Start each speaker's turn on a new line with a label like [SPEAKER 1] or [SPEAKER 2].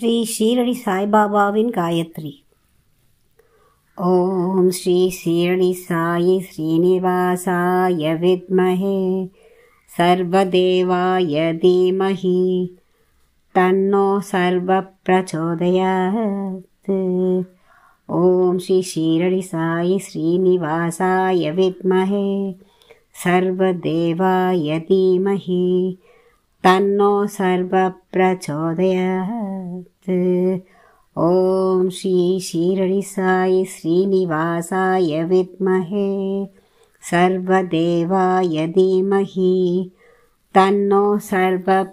[SPEAKER 1] ஸ்ரீ ஷீரடி
[SPEAKER 2] சாய்பாபாவின் காயத்ரி ஓம் ஸ்ரீ ஷீரடி சாயி ஸ்ரீனிவாசாய வித்மஹே சர்வதேவாய தீமஹி தன்னோ சர்வ பிரச்சோதயாத் ஓம் ஸ்ரீ ஷீரடி சாயி ஸ்ரீனிவாசாய வித்மஹே सर्वदेवाय धीमहि तन्नो सर्वप्रचोदयात् ॐ श्री शिरडिसाय श्रीनिवासाय विद्महे सर्वदेवाय धीमहि तन्नो सर्वप्रचोदयात्